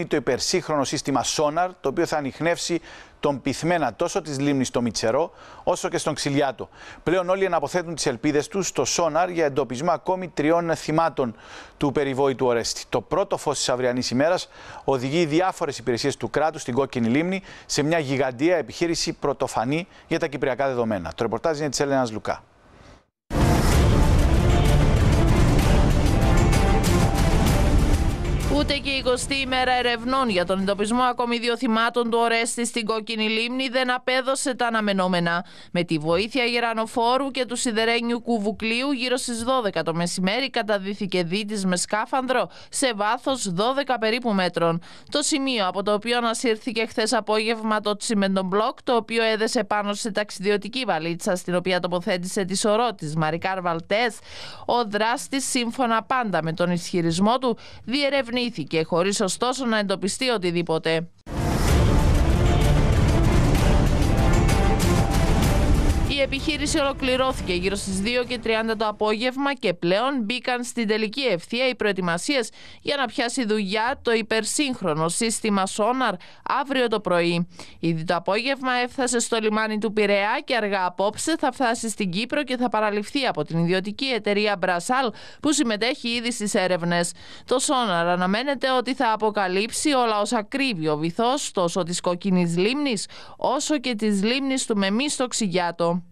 είναι το υπερσύγχρονο σύστημα Σόναρ, το οποίο θα ανοιχνεύσει τον πυθμένα τόσο της λίμνης στο Μιτσερό, όσο και στον Ξυλιάτο. Πλέον όλοι αναποθέτουν τις ελπίδες τους στο Σόναρ για εντοπισμό ακόμη τριών θυμάτων του περιβόητου Ορέστη. Το πρώτο φως της αυριανής ημέρας οδηγεί διάφορες υπηρεσίες του κράτους στην κόκκινη λίμνη σε μια γιγαντία επιχείρηση πρωτοφανή για τα κυπριακά δεδομένα. Το ρεπορτάζ είναι της Έλενας Λουκά. Ούτε και η 20η ημέρα ερευνών για τον εντοπισμό ακόμη δύο θυμάτων του Ορέστη στην Κόκκινη Λίμνη δεν απέδωσε τα αναμενόμενα. Με τη βοήθεια γερανοφόρου και του σιδερένιου κουβουκλίου, γύρω στις 12 το μεσημέρι καταδίθηκε δίτης με σκάφανδρο σε βάθος 12 περίπου μέτρων. Το σημείο από το οποίο ανασύρθηκε χθες απόγευμα το τσιμεντομπλοκ μπλοκ, το οποίο έδεσε πάνω σε ταξιδιωτική βαλίτσα στην οποία τοποθέτησε τη σωρό της Μαρικάρ Βαλτές, ο δράστης σύμφωνα πάντα με τον ισχυρισμό του διερευνεί αρνήθηκε, χωρίς ωστόσο να εντοπιστεί οτιδήποτε. επιχείρηση ολοκληρώθηκε γύρω στις 2 και 30 το απόγευμα και πλέον μπήκαν στην τελική ευθεία οι προετοιμασίες για να πιάσει δουλειά το υπερσύγχρονο σύστημα Sonar αύριο το πρωί. Ήδη το απόγευμα έφτασε στο λιμάνι του Πειραιά και αργά απόψε θα φτάσει στην Κύπρο και θα παραληφθεί από την ιδιωτική εταιρεία Μπρασάλ που συμμετέχει ήδη στις έρευνες. Το Sonar αναμένεται ότι θα αποκαλύψει όλα όσα κρύβει ο βυθός τόσο της κοκκινής λίμνης όσο και της λίμνης του στο Ξυγιάτο.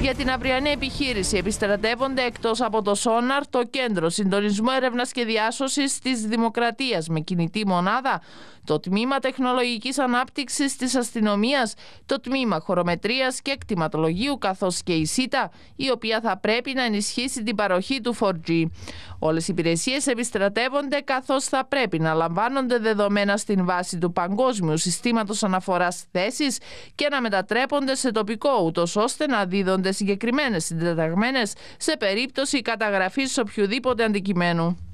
Για την αυριανή επιχείρηση επιστρατεύονται εκτός από το ΣΟΝΑΡ το Κέντρο Συντονισμού Έρευνας και Διάσωσης της Δημοκρατίας με κινητή μονάδα, το Τμήμα Τεχνολογικής Ανάπτυξης της Αστυνομίας, το Τμήμα Χορομετρία και Εκτιματολογίου, καθώς και η ΣΥΤΑ, η οποία θα πρέπει να ενισχύσει την παροχή του 4G. Όλες οι υπηρεσίες επιστρατεύονται καθώς θα πρέπει να λαμβάνονται δεδομένα στην βάση του Παγκόσμιου Συστήματος Αναφοράς Θέσης και να μετατρέπονται σε τοπικό, ούτως ώστε να δίδονται συγκεκριμένες συντεταγμένες, σε περίπτωση καταγραφής οποιοδήποτε αντικειμένου.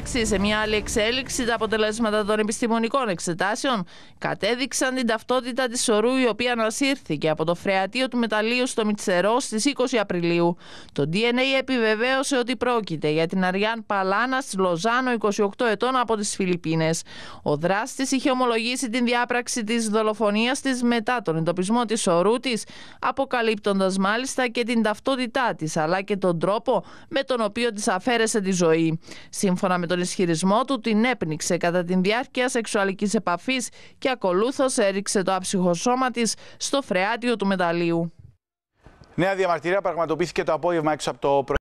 μεταξύ, σε μια άλλη εξέλιξη, τα αποτελέσματα των επιστημονικών εξετάσεων κατέδειξαν την ταυτότητα της σωρού, η οποία ανασύρθηκε από το φρεατίο του μεταλλείου στο Μιτσερό στι 20 Απριλίου. Το DNA επιβεβαίωσε ότι πρόκειται για την Αριάν Παλάνας Λοζάνο, 28 ετών από τις Φιλιππίνες. Ο δράστης είχε ομολογήσει την διάπραξη της δολοφονίας της μετά τον εντοπισμό της σωρού της, αποκαλύπτοντας μάλιστα και την ταυτότητά της, αλλά και τον τρόπο με τον οποίο της αφαίρεσε τη ζωή. Σύμφωνα με τον ισχυρισμό του την έπνιξε κατά την διάρκεια σεξουαλικής επαφής και ακολούθως έριξε το άψυχο σώμα της στο φρεάτιο του μεταλλίου. Νέα διαμαρτυρία πραγματοποιήθηκε το απόγευμα έξω από το